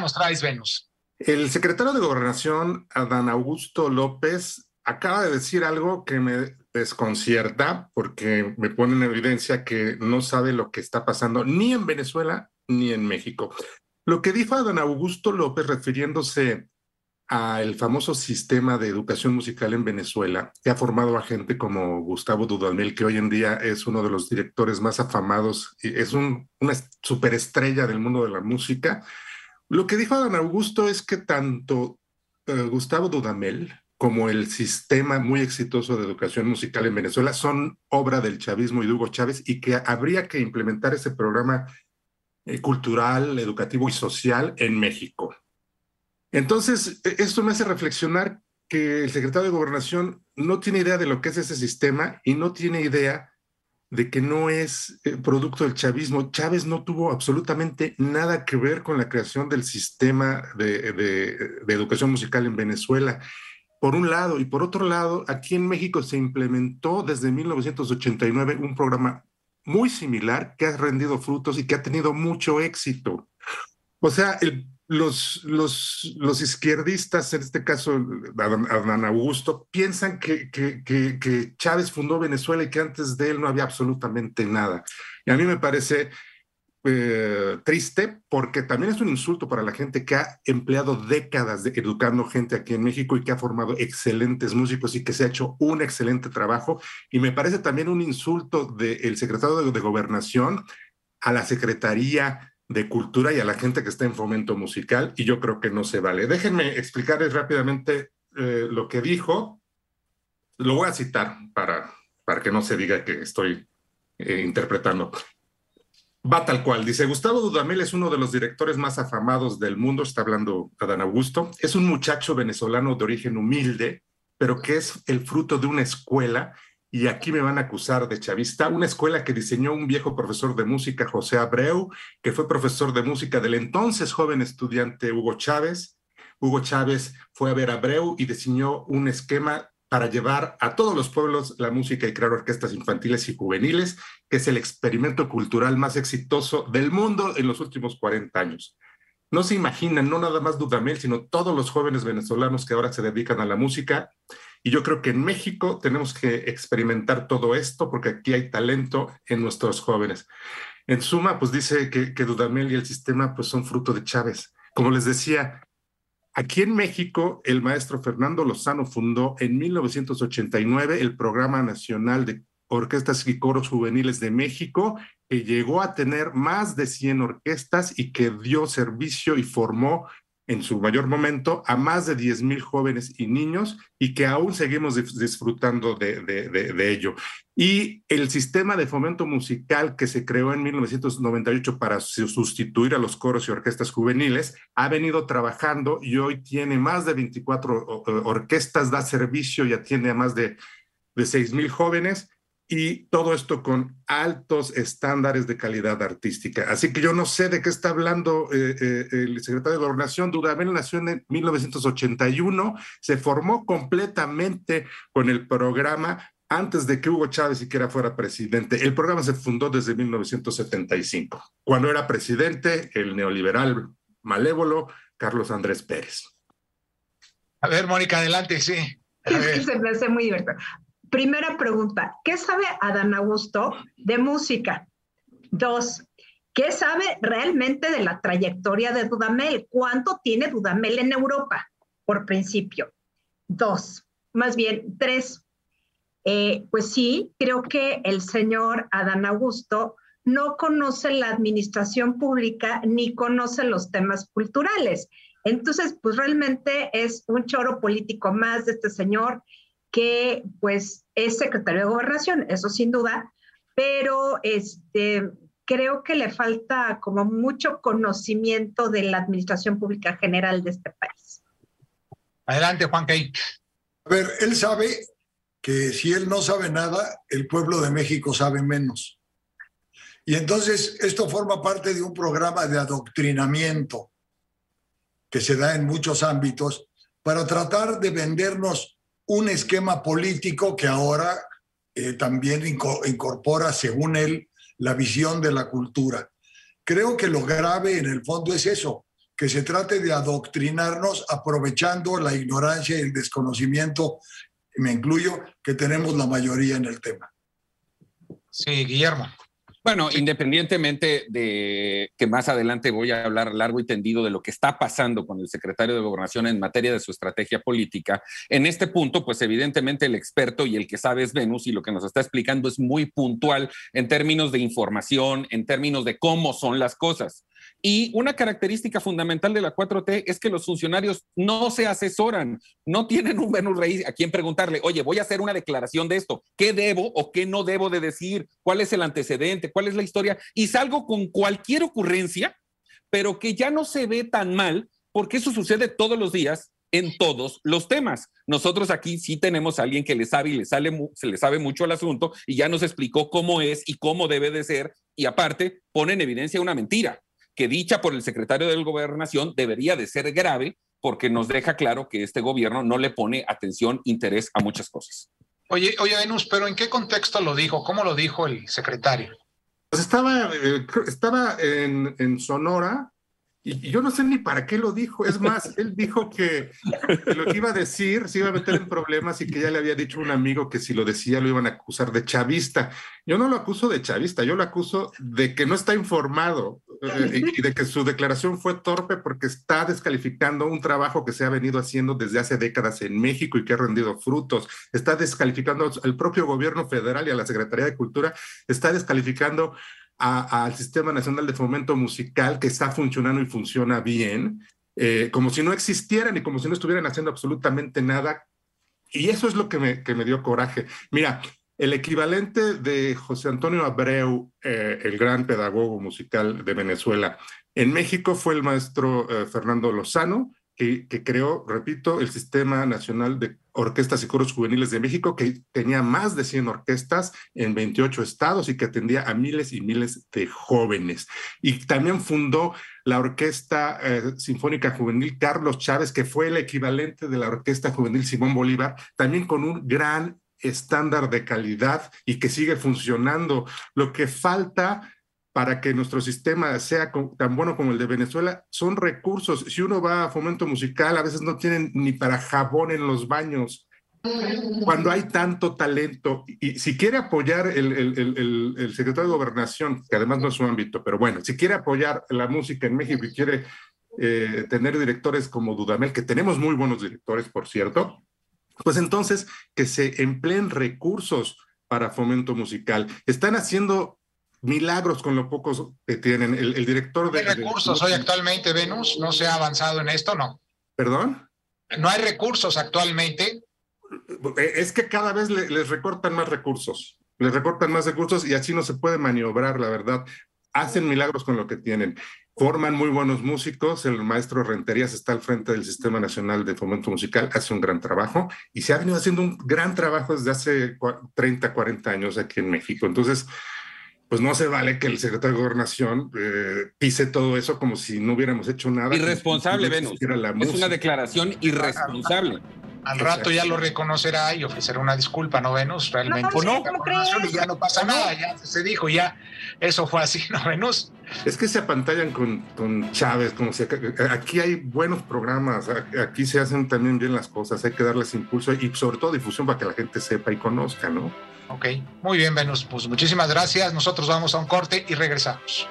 nos traes, Venus? El secretario de Gobernación, Adán Augusto López, acaba de decir algo que me desconcierta porque me pone en evidencia que no sabe lo que está pasando ni en Venezuela ni en México. Lo que dijo Adán Augusto López refiriéndose al famoso sistema de educación musical en Venezuela, que ha formado a gente como Gustavo Dudamel, que hoy en día es uno de los directores más afamados, y es una superestrella del mundo de la música, lo que dijo don Augusto es que tanto eh, Gustavo Dudamel como el sistema muy exitoso de educación musical en Venezuela son obra del chavismo y de Hugo Chávez y que habría que implementar ese programa eh, cultural, educativo y social en México. Entonces, e, esto me hace reflexionar que el secretario de Gobernación no tiene idea de lo que es ese sistema y no tiene idea de que no es eh, producto del chavismo. Chávez no tuvo absolutamente nada que ver con la creación del sistema de, educación musical en Venezuela por un lado, y por otro lado, aquí en México se implementó desde 1989 un programa muy similar que ha rendido frutos y que ha tenido mucho éxito. O sea, el los, los, los izquierdistas, en este caso Adán Augusto, piensan que, Chávez fundó Venezuela y que antes de él no había absolutamente nada. Y a mí me parece eh, triste porque también es un insulto para la gente que ha empleado décadas de, educando gente aquí en México y que ha formado excelentes músicos y que se ha hecho un excelente trabajo. Y me parece también un insulto del secretario de, de gobernación a la Secretaría de cultura y a la gente que está en fomento musical y yo creo que no se vale. Déjenme explicarles rápidamente eh, lo que dijo. Lo voy a citar para, para que no se diga que estoy eh, interpretando. Va tal cual. Dice, Gustavo Dudamel es uno de los directores más afamados del mundo, está hablando Adán Augusto. Es un muchacho venezolano de origen humilde, pero que es el fruto de una escuela y aquí me van a acusar de chavista, una escuela que diseñó un viejo profesor de música, José Abreu, que fue profesor de música del entonces joven estudiante Hugo Chávez. Hugo Chávez fue a ver a Abreu y diseñó un esquema para llevar a todos los pueblos la música y crear orquestas infantiles y juveniles, que es el experimento cultural más exitoso del mundo en los últimos 40 años. No se imaginan, no nada más Dudamel, sino todos los jóvenes venezolanos que ahora se dedican a la música y yo creo que en México tenemos que experimentar todo esto porque aquí hay talento en nuestros jóvenes. En suma, pues dice que, Dudamel y el sistema pues son fruto de Chávez. Como les decía, aquí en México el maestro Fernando Lozano fundó en 1989 el Programa Nacional de Orquestas y Coros Juveniles de México, que llegó a tener más de 100 orquestas y que dio servicio y formó en su mayor momento a más de 10 mil jóvenes y niños y que aún seguimos disfrutando de, de, ello. Y el sistema de fomento musical que se creó en 1998 para sustituir a los coros y orquestas juveniles ha venido trabajando y hoy tiene más de 24 orquestas, da servicio y atiende a más de, de mil jóvenes y todo esto con altos estándares de calidad artística. Así que yo no sé de qué está hablando eh, eh, el secretario de Gobernación. Dudamel nació en 1981, se formó completamente con el programa antes de que Hugo Chávez siquiera fuera presidente. El programa se fundó desde 1975, cuando era presidente el neoliberal malévolo Carlos Andrés Pérez. A ver, Mónica, adelante, sí. se me hace muy divertido. Primera pregunta, ¿qué sabe Adán Augusto de música? Dos, ¿qué sabe realmente de la trayectoria de Dudamel? ¿Cuánto tiene Dudamel en Europa? Por principio. Dos, más bien tres. Eh, pues sí, creo que el señor Adán Augusto no conoce la administración pública ni conoce los temas culturales. Entonces, pues realmente es un choro político más de este señor que pues es secretario de gobernación, eso sin duda, pero este, creo que le falta como mucho conocimiento de la administración pública general de este país. Adelante, Juan Cage. A ver, él sabe que si él no sabe nada, el pueblo de México sabe menos. Y entonces esto forma parte de un programa de adoctrinamiento que se da en muchos ámbitos para tratar de vendernos un esquema político que ahora eh, también incorpora, según él, la visión de la cultura. Creo que lo grave en el fondo es eso, que se trate de adoctrinarnos aprovechando la ignorancia y el desconocimiento, me incluyo, que tenemos la mayoría en el tema. Sí, Guillermo. Bueno, independientemente de que más adelante voy a hablar largo y tendido de lo que está pasando con el secretario de Gobernación en materia de su estrategia política, en este punto, pues evidentemente el experto y el que sabe es Venus y lo que nos está explicando es muy puntual en términos de información, en términos de cómo son las cosas. Y una característica fundamental de la 4T es que los funcionarios no se asesoran, no tienen un menú raíz a quien preguntarle, oye, voy a hacer una declaración de esto, ¿qué debo o qué no debo de decir? ¿Cuál es el antecedente? ¿Cuál es la historia? Y salgo con cualquier ocurrencia, pero que ya no se ve tan mal, porque eso sucede todos los días en todos los temas. Nosotros aquí sí tenemos a alguien que le sabe y le sale se le sabe mucho el asunto y ya nos explicó cómo es y cómo debe de ser y aparte pone en evidencia una mentira que dicha por el secretario de Gobernación debería de ser grave porque nos deja claro que este gobierno no le pone atención, interés a muchas cosas. Oye, oye, Venus, pero ¿en qué contexto lo dijo? ¿Cómo lo dijo el secretario? Pues estaba, eh, estaba en, Sonora y yo no sé ni para qué lo dijo. Es más, él dijo que, que lo que iba a decir se iba a meter en problemas y que ya le había dicho un amigo que si lo decía lo iban a acusar de chavista. Yo no lo acuso de chavista, yo lo acuso de que no está informado y de que su declaración fue torpe porque está descalificando un trabajo que se ha venido haciendo desde hace décadas en México y que ha rendido frutos. Está descalificando al propio gobierno federal y a la Secretaría de Cultura. Está descalificando al Sistema Nacional de Fomento Musical que está funcionando y funciona bien. Eh, como si no existieran y como si no estuvieran haciendo absolutamente nada y eso es lo que me, que me, dio coraje. Mira, el equivalente de José Antonio Abreu, eh, el gran pedagogo musical de Venezuela, en México fue el maestro eh, Fernando Lozano, que, creó, repito, el Sistema Nacional de Orquestas y Coros Juveniles de México, que tenía más de 100 orquestas en 28 estados y que atendía a miles y miles de jóvenes. Y también fundó la Orquesta eh, Sinfónica Juvenil Carlos Chávez, que fue el equivalente de la Orquesta Juvenil Simón Bolívar, también con un gran estándar de calidad y que sigue funcionando. Lo que falta para que nuestro sistema sea tan bueno como el de Venezuela son recursos. Si uno va a fomento musical, a veces no tienen ni para jabón en los baños. Cuando hay tanto talento, y si quiere apoyar el, el, secretario de Gobernación, que además no es su ámbito, pero bueno, si quiere apoyar la música en México y quiere eh, tener directores como Dudamel, que tenemos muy buenos directores, por cierto, pues entonces que se empleen recursos para fomento musical. Están haciendo milagros con lo pocos que tienen. El, director de... ¿Hay recursos hoy actualmente, Venus? ¿No se ha avanzado en esto, no? ¿Perdón? ¿No hay recursos actualmente? Eh, es que cada vez les recortan más recursos, les recortan más recursos y así no se puede maniobrar, la verdad. Hacen milagros con lo que tienen. Forman muy buenos músicos, el maestro Renterías está al frente del Sistema Nacional de Fomento Musical, hace un gran trabajo y se ha venido haciendo un gran trabajo desde hace 30, 40 años aquí en México. Entonces, pues no se vale que el secretario de Gobernación eh, pise todo eso como si no hubiéramos hecho nada. Irresponsable, Venus. Es una declaración irresponsable. Al rato ya lo reconocerá y ofrecerá una disculpa, ¿no, Venus? Pues, realmente. No, no, ya no pasa nada, ya se dijo, ya eso fue así, ¿no, Venus? Es que se apantallan con, Chávez, como si aquí hay buenos programas, aquí se hacen también bien las cosas, hay que darles impulso y sobre todo difusión para que la gente sepa y conozca, ¿no? Ok, muy bien, Venus, pues muchísimas gracias, nosotros vamos a un corte y regresamos.